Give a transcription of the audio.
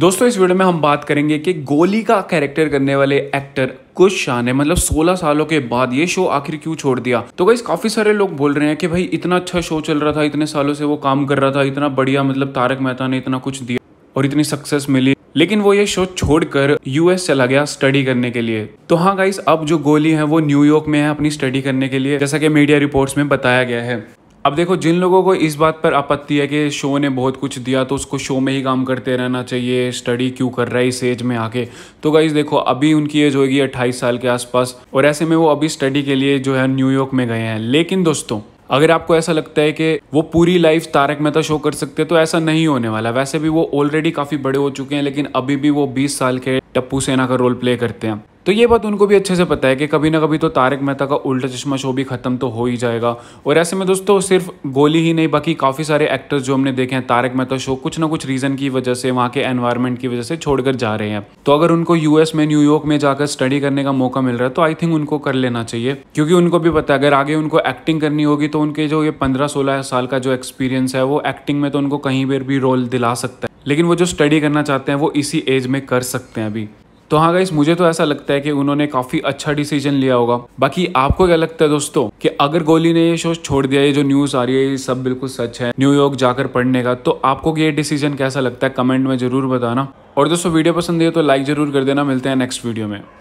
दोस्तों इस वीडियो में हम बात करेंगे कि गोली का कैरेक्टर करने वाले एक्टर कुछ शाह ने मतलब 16 सालों के बाद ये शो आखिर क्यों छोड़ दिया तो गाइस काफी सारे लोग बोल रहे हैं कि भाई इतना अच्छा शो चल रहा था इतने सालों से वो काम कर रहा था इतना बढ़िया मतलब तारक मेहता ने इतना कुछ दिया और इतनी सक्सेस मिली लेकिन वो ये शो छोड़कर यूएस चला गया स्टडी करने के लिए तो हाँ गाइस अब जो गोली है वो न्यूयॉर्क में है अपनी स्टडी करने के लिए जैसा कि मीडिया रिपोर्ट्स में बताया गया है अब देखो जिन लोगों को इस बात पर आपत्ति है कि शो ने बहुत कुछ दिया तो उसको शो में ही काम करते रहना चाहिए स्टडी क्यों कर रहा है इस एज में आके तो गाइज़ देखो अभी उनकी एज होगी अट्ठाईस साल के आसपास और ऐसे में वो अभी स्टडी के लिए जो है न्यूयॉर्क में गए हैं लेकिन दोस्तों अगर आपको ऐसा लगता है कि वो पूरी लाइफ तारक मेहता शो कर सकते हैं तो ऐसा नहीं होने वाला वैसे भी वो ऑलरेडी काफ़ी बड़े हो चुके हैं लेकिन अभी भी वो 20 साल के टप्पू सेना का रोल प्ले करते हैं तो ये बात उनको भी अच्छे से पता है कि कभी ना कभी तो तारक मेहता का उल्टा चश्मा शो भी ख़त्म तो हो ही जाएगा और ऐसे में दोस्तों सिर्फ गोली ही नहीं बाकी काफ़ी सारे एक्टर्स जो हमने देखे हैं तारक मेहता शो कुछ ना कुछ रीज़न की वजह से वहाँ के एनवायरमेंट की वजह से छोड़कर जा रहे हैं तो अगर उनको यूएस में न्यूयॉर्क में जाकर स्टडी करने का मौका मिल रहा है तो आई थिंक उनको कर लेना चाहिए क्योंकि उनको भी पता है अगर आगे उनको एक्टिंग करनी होगी तो उनके जो ये पंद्रह सोलह साल का जो एक्सपीरियंस है वो एक्टिंग में तो उनको कहीं पर भी रोल दिला सकता है लेकिन वो जो स्टडी करना चाहते हैं वो इसी एज में कर सकते हैं अभी तो हाँ गाइस मुझे तो ऐसा लगता है कि उन्होंने काफी अच्छा डिसीजन लिया होगा बाकी आपको क्या लगता है दोस्तों कि अगर गोली ने ये शो छोड़ दिया ये जो न्यूज आ रही है ये सब बिल्कुल सच है न्यूयॉर्क जाकर पढ़ने का तो आपको ये डिसीजन कैसा लगता है कमेंट में जरूर बताना और दोस्तों वीडियो पसंद है तो लाइक जरूर कर देना मिलते हैं नेक्स्ट वीडियो में